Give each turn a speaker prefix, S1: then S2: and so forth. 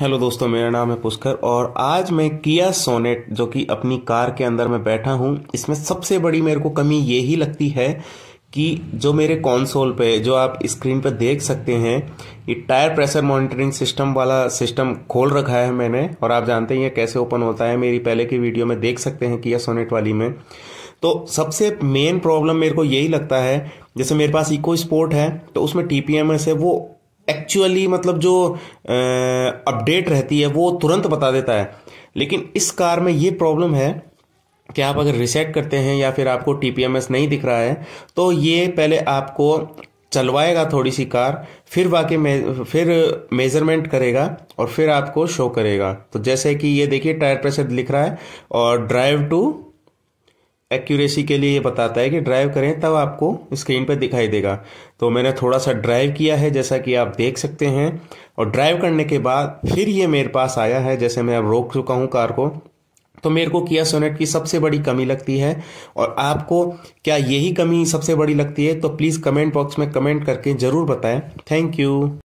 S1: hello दोस्तों मेरा नाम है पुष्कर और आज मैं किया सोनेट जो कि अपनी कार के अंदर मैं बैठा हूं इसमें सबसे बड़ी मेरे को कमी ये ही लगती है कि जो मेरे कॉन्सोल पे जो आप स्क्रीन पे देख सकते हैं ये टायर प्रेशर मॉनिटरिंग सिस्टम वाला सिस्टम खोल रखा है मैंने और आप जानते हैं ये कैसे ओपन होता है मेरी पहले की वीडियो में देख सकते हैं किया सोनेट वाली में तो सबसे मेन प्रॉब्लम मेरे को यही लगता है जैसे मेरे पास इको स्पोर्ट है तो उसमें टी है वो एक्चुअली मतलब जो अपडेट रहती है वो तुरंत बता देता है लेकिन इस कार में ये प्रॉब्लम है कि आप अगर रिसेट करते हैं या फिर आपको टी नहीं दिख रहा है तो ये पहले आपको चलवाएगा थोड़ी सी कार फिर वाकई में फिर मेज़रमेंट करेगा और फिर आपको शो करेगा तो जैसे कि ये देखिए टायर प्रेशर लिख रहा है और ड्राइव टू एक्यूरेसी के लिए ये बताता है कि ड्राइव करें तब आपको स्क्रीन पर दिखाई देगा तो मैंने थोड़ा सा ड्राइव किया है जैसा कि आप देख सकते हैं और ड्राइव करने के बाद फिर ये मेरे पास आया है जैसे मैं अब रोक चुका हूँ कार को तो मेरे को किया सोनेट की सबसे बड़ी कमी लगती है और आपको क्या यही कमी सबसे बड़ी लगती है तो प्लीज़ कमेंट बॉक्स में कमेंट करके ज़रूर बताएं थैंक यू